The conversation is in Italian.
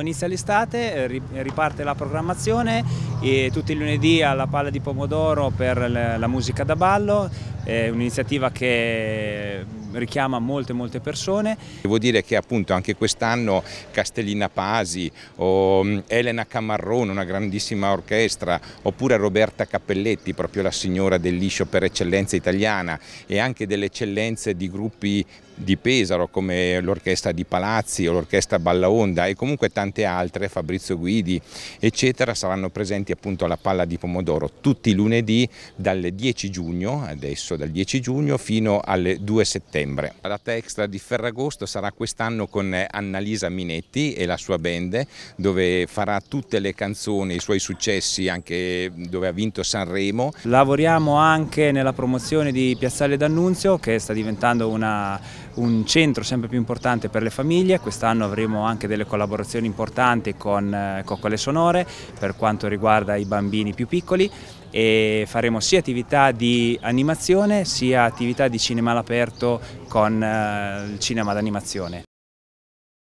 Inizia l'estate, eh, riparte la programmazione e tutti i lunedì alla Palla di Pomodoro per la musica da ballo, un'iniziativa che richiama molte molte persone. Devo dire che appunto anche quest'anno Castellina Pasi o mm, Elena Camarrone, una grandissima orchestra, oppure Roberta Cappelletti, proprio la signora del liscio per eccellenza italiana e anche delle eccellenze di gruppi di Pesaro come l'orchestra di Palazzi o l'orchestra Ballaonda e comunque tante altre, Fabrizio Guidi eccetera, saranno presenti appunto alla Palla di Pomodoro tutti i lunedì dal 10 giugno, adesso dal 10 giugno fino alle 2 settembre settembre. La data di Ferragosto sarà quest'anno con eh, Annalisa Minetti e la sua band dove farà tutte le canzoni, i suoi successi anche dove ha vinto Sanremo. Lavoriamo anche nella promozione di Piazzale d'Annunzio che sta diventando una, un centro sempre più importante per le famiglie, quest'anno avremo anche delle collaborazioni importanti con eh, Coccole Sonore per quanto riguarda i bambini più piccoli e faremo sia attività di animazione sia attività di cinema all'aperto con eh, il cinema d'animazione.